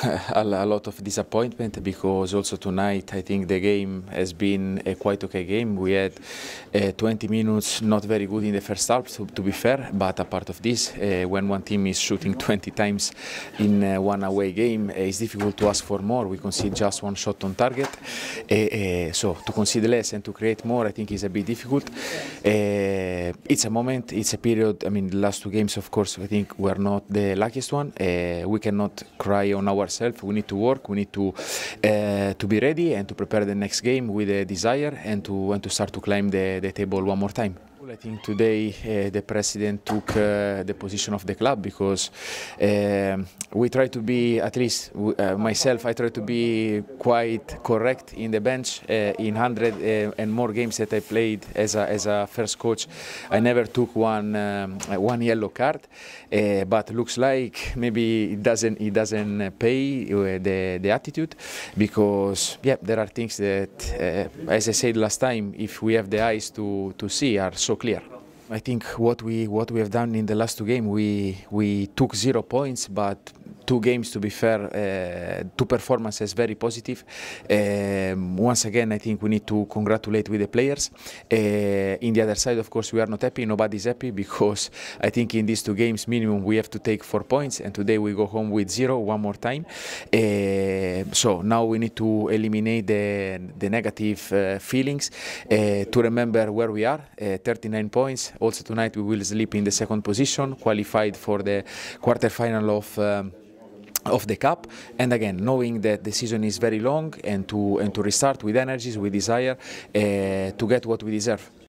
a, a, lot of disappointment because also tonight I think the game has been a uh, quite okay game. We had uh, 20 minutes not very good in the first half, to be fair, but apart of this, uh, when one team is shooting 20 times in uh, one away game, uh, it's difficult to ask for more. We concede just one shot on target, uh, so to concede less and to create more, I think is a bit difficult. it's a moment, it's a period. I mean, the last two games, of course, I think were not the luckiest one. we cannot cry on our ourselves. We need to work. We need to uh, to be ready and to prepare the next game with a desire and to and to start to climb the, the table one more time. I think today uh, the president took uh, the position of the club because uh, we try to be, at least uh, myself, I try to be quite correct in the bench. Uh, in 100 uh, and more games that I played as a, as a first coach, I never took one um, one yellow card. but looks like maybe it doesn't it doesn't pay the the attitude because yeah there are things that as I said last time, if we have the eyes to to see are so clear. I think what we what we have done in the last two games, we we took zero points, but two games, to be fair, uh, two performances very positive. Um, once again, I think we need to congratulate with the players. Uh, in the other side, of course, we are not happy. Nobody's happy because I think in these two games, minimum, we have to take four points. And today we go home with zero one more time. Uh, so now we need to eliminate the, the negative feelings to remember where we are, 39 points. Also tonight we will sleep in the second position, qualified for the quarterfinal of um of the cup and again knowing that the season is very long and to and to restart with energies we desire uh, to get what we deserve